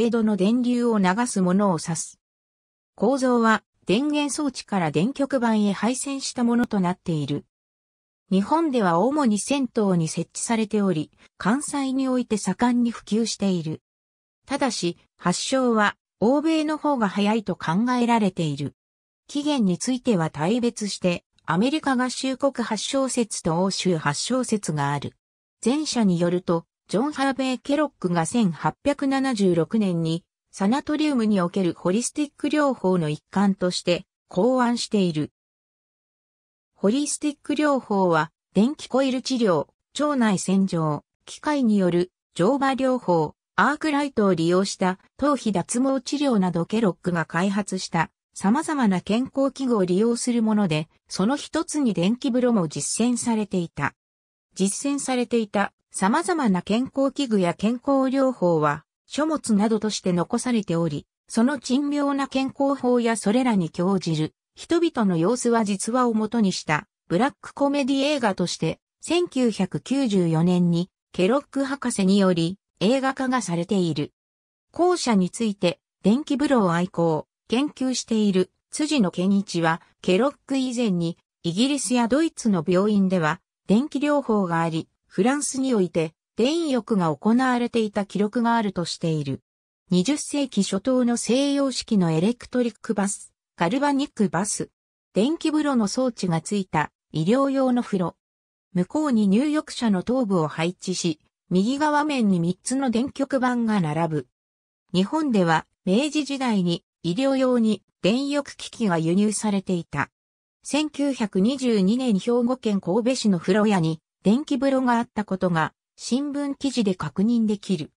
程度の電流を流すものを指す。構造は電源装置から電極板へ配線したものとなっている。日本では主に銭湯に設置されており、関西において盛んに普及している。ただし、発祥は欧米の方が早いと考えられている。起源については大別して、アメリカ合衆国発祥説と欧州発祥説がある。前者によると、ジョン・ハーベイ・ケロックが1876年にサナトリウムにおけるホリスティック療法の一環として考案している。ホリスティック療法は電気コイル治療、腸内洗浄、機械による乗馬療法、アークライトを利用した頭皮脱毛治療などケロックが開発した様々な健康器具を利用するもので、その一つに電気風呂も実践されていた。実践されていた様々な健康器具や健康療法は書物などとして残されており、その珍妙な健康法やそれらに興じる人々の様子は実話をもとにしたブラックコメディ映画として1994年にケロック博士により映画化がされている。後者について電気風呂を愛好、研究している辻野健一はケロック以前にイギリスやドイツの病院では電気療法があり、フランスにおいて、電位浴が行われていた記録があるとしている。20世紀初頭の西洋式のエレクトリックバス、カルバニックバス、電気風呂の装置がついた医療用の風呂。向こうに入浴者の頭部を配置し、右側面に3つの電極板が並ぶ。日本では明治時代に医療用に電浴機器が輸入されていた。1922年兵庫県神戸市の風呂屋に電気風呂があったことが新聞記事で確認できる。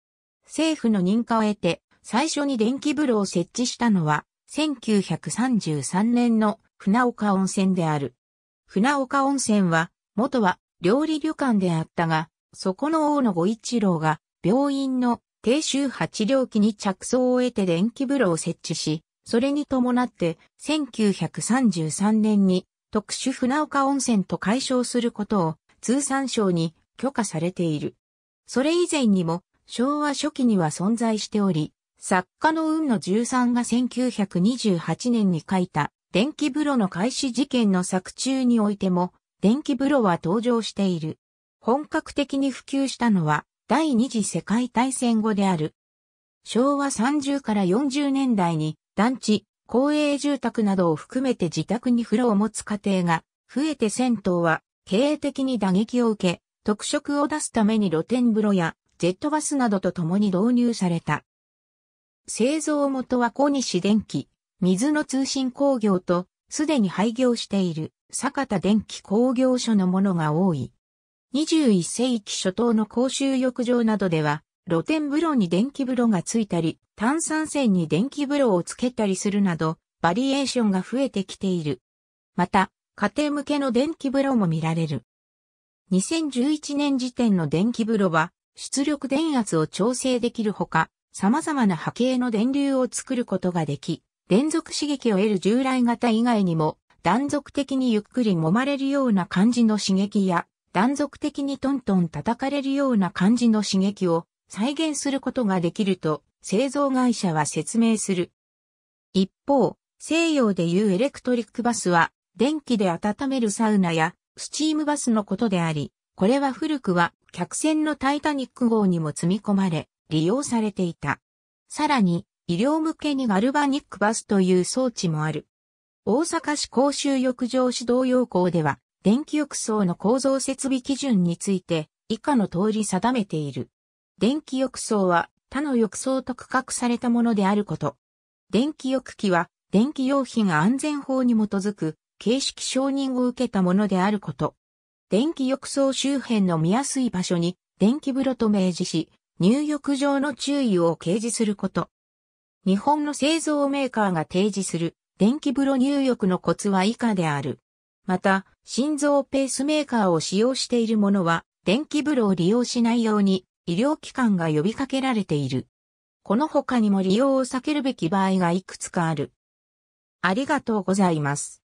政府の認可を得て最初に電気風呂を設置したのは1933年の船岡温泉である。船岡温泉は元は料理旅館であったが、そこの大野五一郎が病院の低周波治療器に着想を得て電気風呂を設置し、それに伴って1933年に特殊船岡温泉と解消することを通産省に許可されている。それ以前にも昭和初期には存在しており、作家の雲野十三が1928年に書いた電気風呂の開始事件の作中においても電気風呂は登場している。本格的に普及したのは第二次世界大戦後である。昭和30から40年代に団地、公営住宅などを含めて自宅に風呂を持つ家庭が増えて銭湯は経営的に打撃を受け、特色を出すために露天風呂やジェットバスなどと共に導入された。製造元は小西電機、水の通信工業と、すでに廃業している坂田電機工業所のものが多い。21世紀初頭の公衆浴場などでは、露天風呂に電気風呂がついたり、炭酸泉に電気風呂をつけたりするなど、バリエーションが増えてきている。また、家庭向けの電気風呂も見られる。2011年時点の電気風呂は、出力電圧を調整できるほか、様々な波形の電流を作ることができ、連続刺激を得る従来型以外にも、断続的にゆっくり揉まれるような感じの刺激や、断続的にトントン叩かれるような感じの刺激を再現することができると製造会社は説明する。一方、西洋でいうエレクトリックバスは電気で温めるサウナやスチームバスのことであり、これは古くは客船のタイタニック号にも積み込まれ、利用されていた。さらに、医療向けにガルバニックバスという装置もある。大阪市公衆浴場指導要項では、電気浴槽の構造設備基準について、以下の通り定めている。電気浴槽は、他の浴槽と区画されたものであること。電気浴器は、電気用品安全法に基づく形式承認を受けたものであること。電気浴槽周辺の見やすい場所に電気風呂と明示し、入浴場の注意を掲示すること。日本の製造メーカーが提示する電気風呂入浴のコツは以下である。また、心臓ペースメーカーを使用しているものは、電気風呂を利用しないように医療機関が呼びかけられている。この他にも利用を避けるべき場合がいくつかある。ありがとうございます。